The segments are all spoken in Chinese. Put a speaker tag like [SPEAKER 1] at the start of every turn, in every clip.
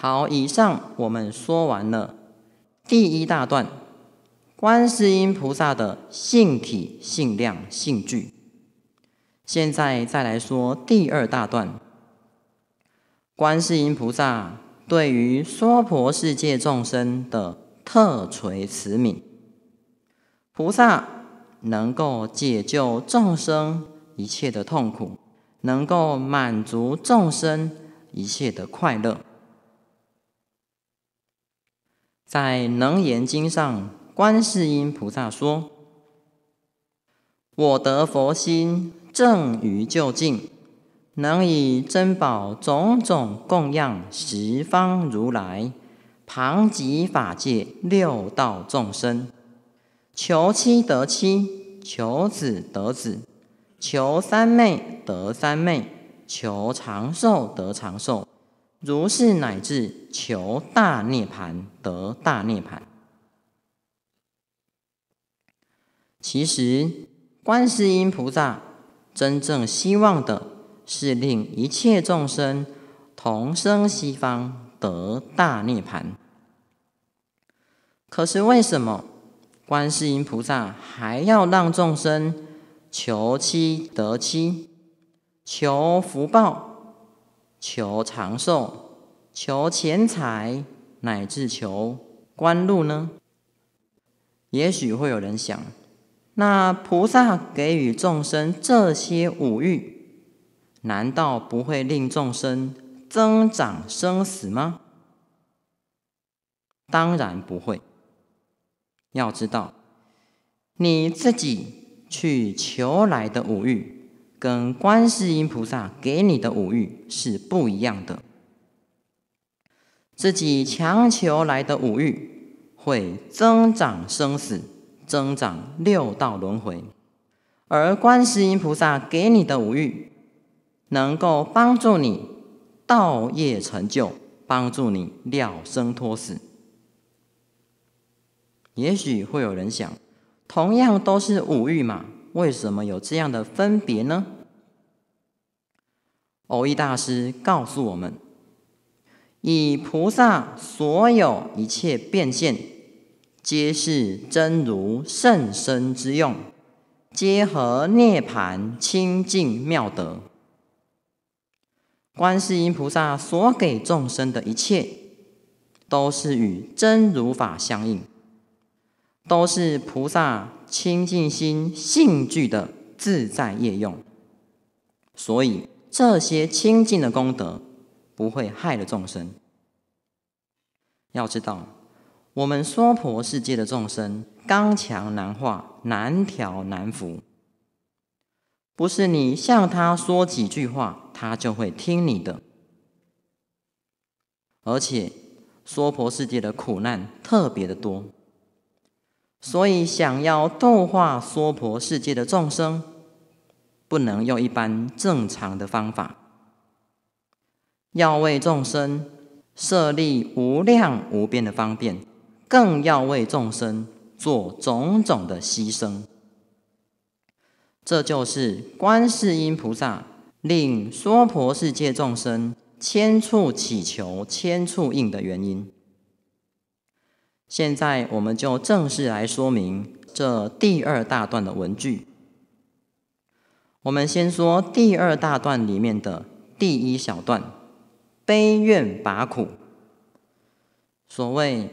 [SPEAKER 1] 好，以上我们说完了第一大段，观世音菩萨的性体、性量、性具。现在再来说第二大段，观世音菩萨对于娑婆世界众生的特垂慈悯，菩萨能够解救众生一切的痛苦，能够满足众生一切的快乐。在《能言经》上，观世音菩萨说：“我得佛心正于究竟，能以珍宝种种供养十方如来，旁及法界六道众生。求妻得妻，求子得子，求三妹得三妹，求长寿得长寿。”如是乃至求大涅槃得大涅槃。其实，观世音菩萨真正希望的是令一切众生同生西方得大涅槃。可是，为什么观世音菩萨还要让众生求妻得妻，求福报？求长寿、求钱财，乃至求官禄呢？也许会有人想：那菩萨给予众生这些五欲，难道不会令众生增长生死吗？当然不会。要知道，你自己去求来的五欲。跟观世音菩萨给你的五欲是不一样的，自己强求来的五欲会增长生死，增长六道轮回；而观世音菩萨给你的五欲，能够帮助你道业成就，帮助你了生脱死。也许会有人想，同样都是五欲嘛。为什么有这样的分别呢？欧益大师告诉我们：“以菩萨所有一切变现，皆是真如圣身之用，皆合涅槃清净妙德。”观世音菩萨所给众生的一切，都是与真如法相应。都是菩萨清净心性具的自在业用，所以这些清净的功德不会害了众生。要知道，我们娑婆世界的众生刚强难化、难调难服，不是你向他说几句话，他就会听你的。而且，娑婆世界的苦难特别的多。所以，想要度化娑婆世界的众生，不能用一般正常的方法，要为众生设立无量无边的方便，更要为众生做种种的牺牲。这就是观世音菩萨令娑婆世界众生千处祈求千处应的原因。现在我们就正式来说明这第二大段的文句。我们先说第二大段里面的第一小段，悲怨拔苦。所谓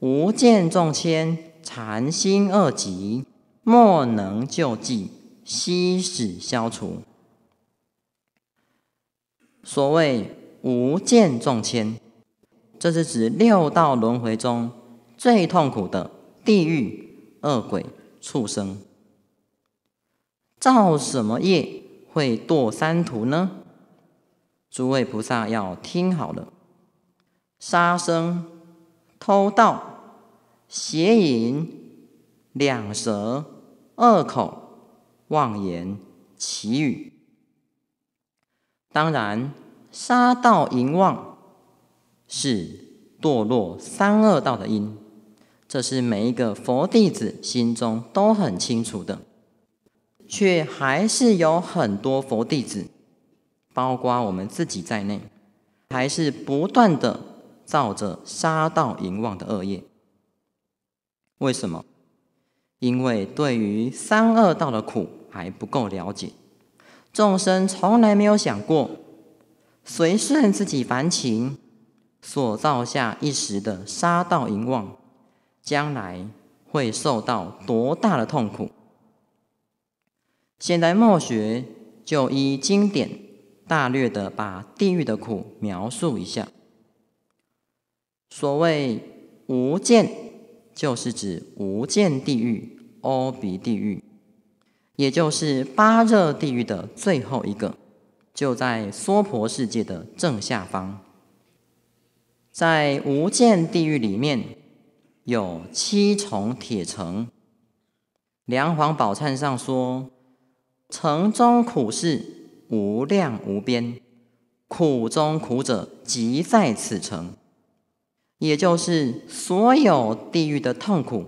[SPEAKER 1] 无间众迁，禅心二极，莫能救济，须使消除。所谓无间众迁，这是指六道轮回中。最痛苦的地狱恶鬼畜生，造什么业会堕三途呢？诸位菩萨要听好了：杀生、偷盗、邪淫、两舌、恶口、妄言、绮语。当然，杀盗淫妄是堕落三恶道的因。这是每一个佛弟子心中都很清楚的，却还是有很多佛弟子，包括我们自己在内，还是不断的造着杀道淫妄的恶业。为什么？因为对于三恶道的苦还不够了解，众生从来没有想过，随顺自己凡情所造下一时的杀道淫妄。将来会受到多大的痛苦？现代墨学就依经典大略的把地狱的苦描述一下。所谓无间，就是指无间地狱、阿比地狱，也就是八热地狱的最后一个，就在娑婆世界的正下方。在无间地狱里面。有七重铁城，《梁皇宝忏》上说：“城中苦事无量无边，苦中苦者即在此城。”也就是所有地狱的痛苦，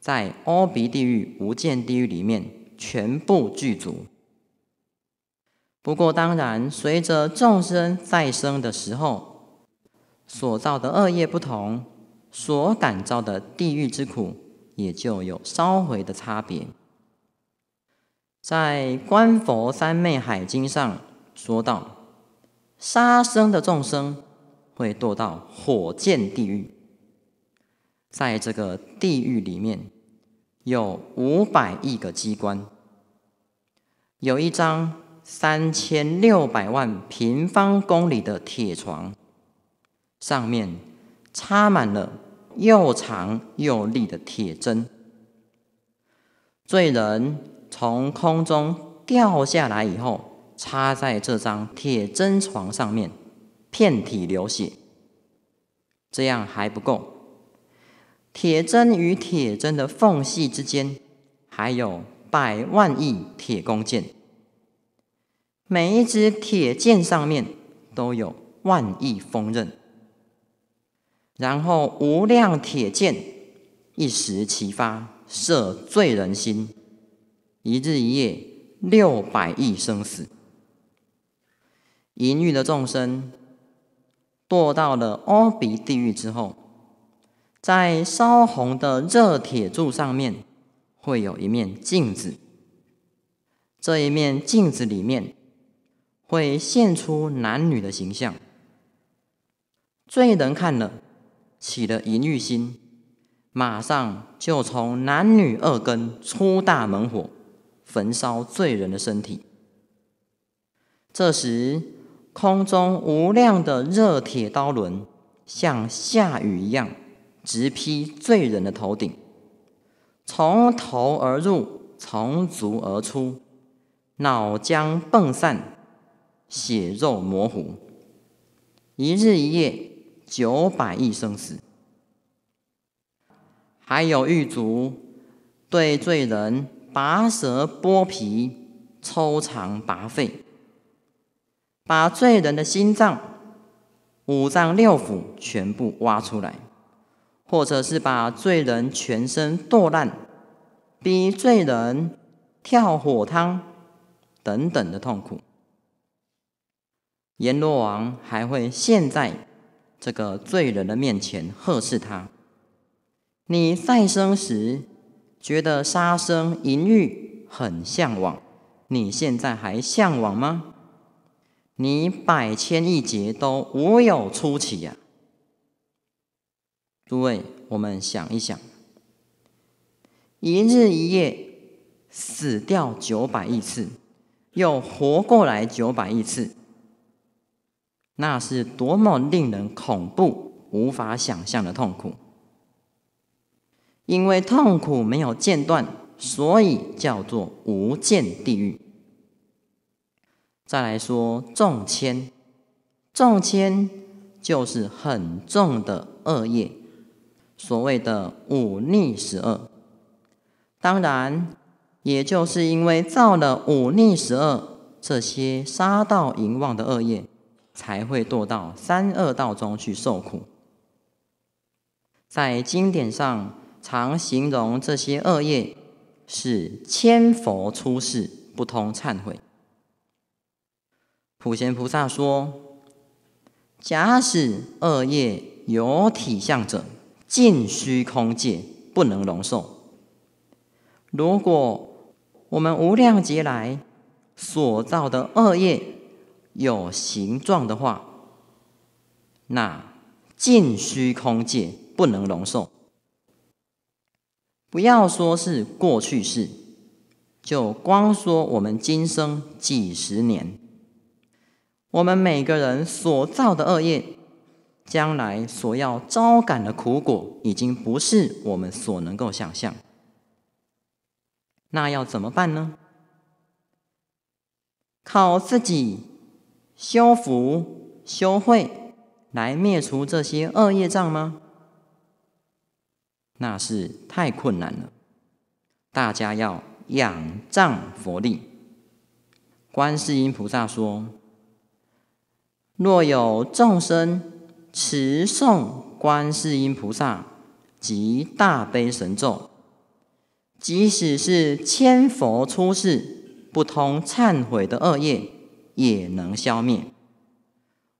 [SPEAKER 1] 在阿鼻地狱、无间地狱里面全部具足。不过，当然，随着众生再生的时候所造的恶业不同。所感召的地狱之苦，也就有烧毁的差别。在《观佛三昧海经》上说道：“杀生的众生会堕到火箭地狱。在这个地狱里面，有五百亿个机关，有一张三千六百万平方公里的铁床，上面。插满了又长又利的铁针，罪人从空中掉下来以后，插在这张铁针床上面，遍体流血。这样还不够，铁针与铁针的缝隙之间，还有百万亿铁弓箭，每一只铁箭上面都有万亿锋刃。然后无量铁剑一时齐发，射醉人心。一日一夜，六百亿生死。淫欲的众生堕到了阿鼻地狱之后，在烧红的热铁柱上面会有一面镜子。这一面镜子里面会现出男女的形象，最人看了。起了淫欲心，马上就从男女二根出大猛火，焚烧罪人的身体。这时，空中无量的热铁刀轮像下雨一样，直劈罪人的头顶，从头而入，从足而出，脑浆迸散，血肉模糊。一日一夜。九百亿生死，还有狱卒对罪人拔舌、剥皮、抽肠、拔肺，把罪人的心脏、五脏六腑全部挖出来，或者是把罪人全身剁烂，逼罪人跳火汤等等的痛苦。阎罗王还会现在。这个罪人的面前呵斥他：“你再生时觉得杀生、淫欲很向往，你现在还向往吗？你百千亿劫都无有出奇呀！”诸位，我们想一想，一日一夜死掉九百亿次，又活过来九百亿次。那是多么令人恐怖、无法想象的痛苦！因为痛苦没有间断，所以叫做无间地狱。再来说重签，重签就是很重的恶业，所谓的五逆十恶。当然，也就是因为造了五逆十恶这些杀盗淫妄的恶业。才会堕到三恶道中去受苦。在经典上常形容这些恶业是千佛出世不通忏悔。普贤菩萨说：，假使恶业有体相者，尽虚空界不能容受。如果我们无量劫来所造的恶业，有形状的话，那尽虚空界不能容受。不要说是过去式，就光说我们今生几十年，我们每个人所造的恶业，将来所要招感的苦果，已经不是我们所能够想象。那要怎么办呢？靠自己。修福、修慧来灭除这些恶业障吗？那是太困难了。大家要仰仗佛力。观世音菩萨说：“若有众生持诵观世音菩萨及大悲神咒，即使是千佛出世不通忏悔的恶业。”也能消灭。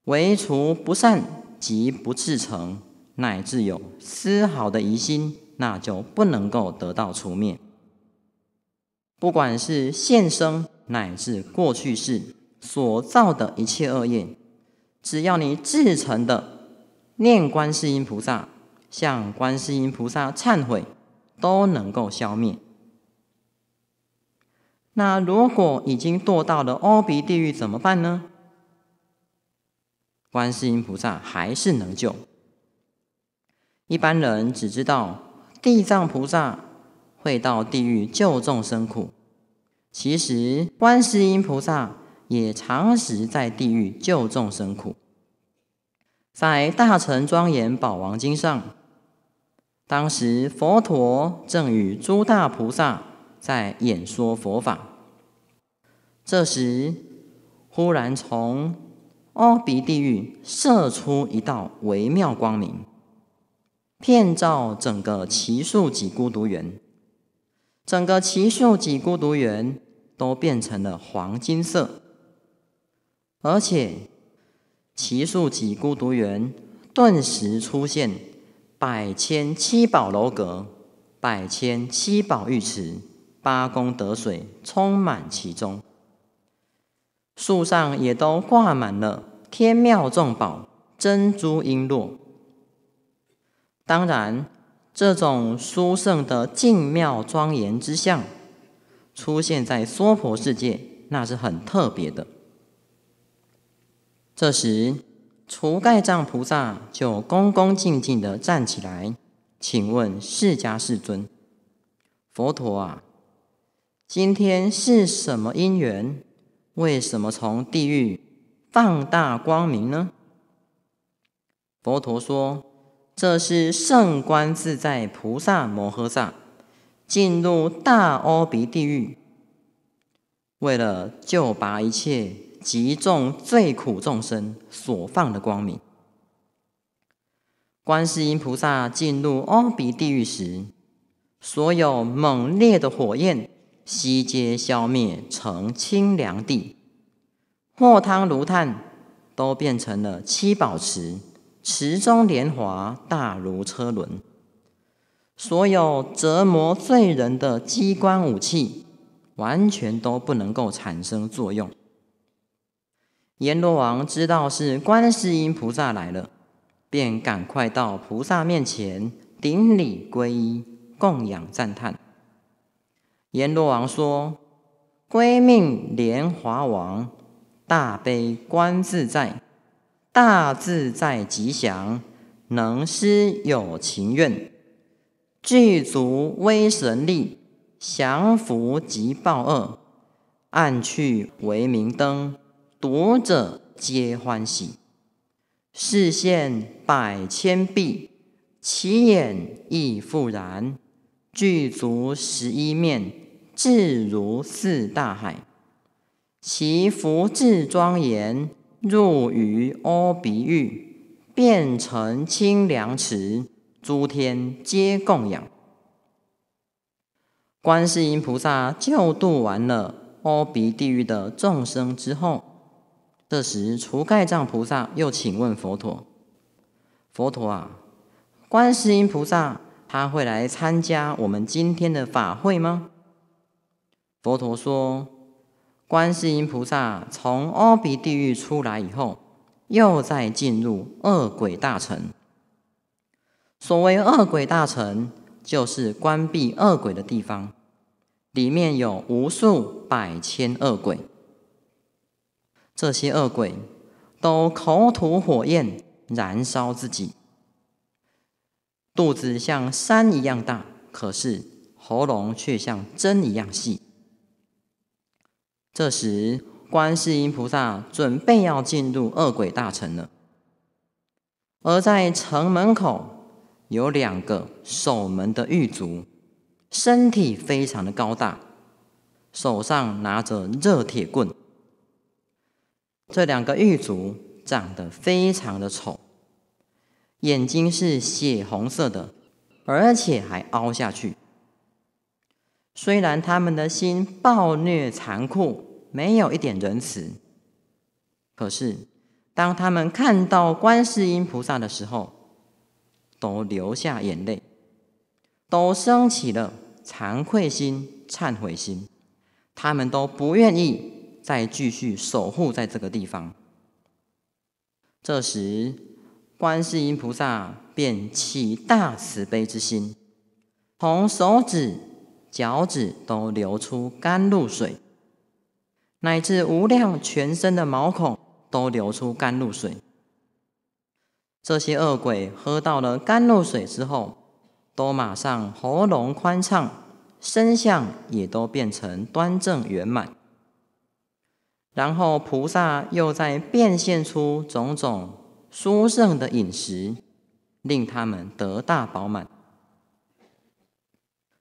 [SPEAKER 1] 唯除不善及不自诚，乃至有丝毫的疑心，那就不能够得到除灭。不管是现生乃至过去世所造的一切恶业，只要你自诚的念观世音菩萨，向观世音菩萨忏悔，都能够消灭。那如果已经堕到了阿鼻地狱怎么办呢？观世音菩萨还是能救。一般人只知道地藏菩萨会到地狱救众生苦，其实观世音菩萨也常时在地狱救众生苦。在《大乘庄严宝王经》上，当时佛陀正与诸大菩萨。在演说佛法，这时忽然从阿鼻地狱射出一道微妙光明，遍照整个奇树几孤独园。整个奇树几孤独园都变成了黄金色，而且奇树几孤独园顿时出现百千七宝楼阁，百千七宝浴池。八功德水充满其中，树上也都挂满了天妙众宝、珍珠璎珞。当然，这种殊胜的净妙庄严之相出现在娑婆世界，那是很特别的。这时，除盖藏菩萨就恭恭敬敬地站起来，请问释迦世尊，佛陀啊！今天是什么因缘？为什么从地狱放大光明呢？佛陀说：“这是圣观自在菩萨摩诃萨进入大阿鼻地狱，为了救拔一切极重罪苦众生所放的光明。”观世音菩萨进入阿鼻地狱时，所有猛烈的火焰。悉皆消灭成清凉地，墨汤炉炭都变成了七宝池，池中莲华大如车轮。所有折磨罪人的机关武器，完全都不能够产生作用。阎罗王知道是观世音菩萨来了，便赶快到菩萨面前顶礼皈依，供养赞叹。阎罗王说：“归命莲华王，大悲观自在，大自在吉祥，能施有情愿，具足威神力，降伏即暴恶，暗去为明灯，读者皆欢喜，视现百千壁，其眼亦复然。”具足十一面，至如四大海，其福至庄严，入于阿鼻狱，变成清凉池，诸天皆供养。观世音菩萨救度完了阿鼻地狱的众生之后，这时除盖藏菩萨又请问佛陀：“佛陀啊，观世音菩萨。”他会来参加我们今天的法会吗？佛陀说：“观世音菩萨从阿鼻地狱出来以后，又再进入恶鬼大城。所谓恶鬼大城，就是关闭恶鬼的地方，里面有无数百千恶鬼。这些恶鬼都口吐火焰，燃烧自己。”肚子像山一样大，可是喉咙却像针一样细。这时，观世音菩萨准备要进入恶鬼大城了，而在城门口有两个守门的狱卒，身体非常的高大，手上拿着热铁棍。这两个狱卒长得非常的丑。眼睛是血红色的，而且还凹下去。虽然他们的心暴虐残酷，没有一点仁慈，可是当他们看到观世音菩萨的时候，都流下眼泪，都升起了惭愧心、忏悔心，他们都不愿意再继续守护在这个地方。这时。观世音菩萨便起大慈悲之心，从手指、脚趾都流出甘露水，乃至无量全身的毛孔都流出甘露水。这些恶鬼喝到了甘露水之后，都马上喉咙宽敞，身相也都变成端正圆满。然后菩萨又在变现出种种。殊胜的饮食，令他们德大饱满，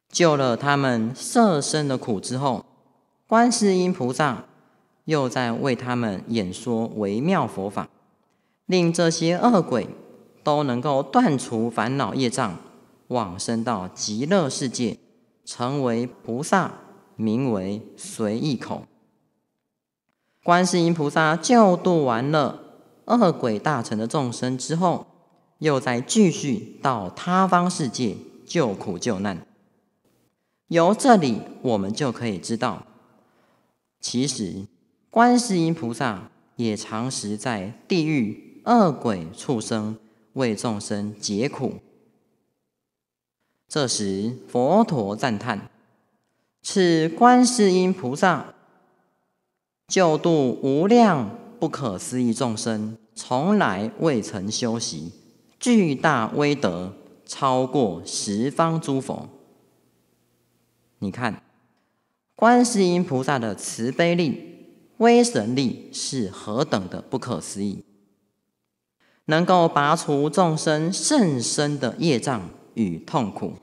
[SPEAKER 1] 救了他们色身的苦之后，观世音菩萨又在为他们演说微妙佛法，令这些恶鬼都能够断除烦恼业障，往生到极乐世界，成为菩萨，名为随意口。观世音菩萨救度完了。恶鬼大臣的众生之后，又再继续到他方世界救苦救难。由这里我们就可以知道，其实观世音菩萨也常时在地狱恶鬼畜生为众生解苦。这时佛陀赞叹：“此观世音菩萨，救度无量。”不可思议，众生从来未曾修习，巨大威德超过十方诸佛。你看，观世音菩萨的慈悲力、威神力是何等的不可思议，能够拔除众生甚深的业障与痛苦。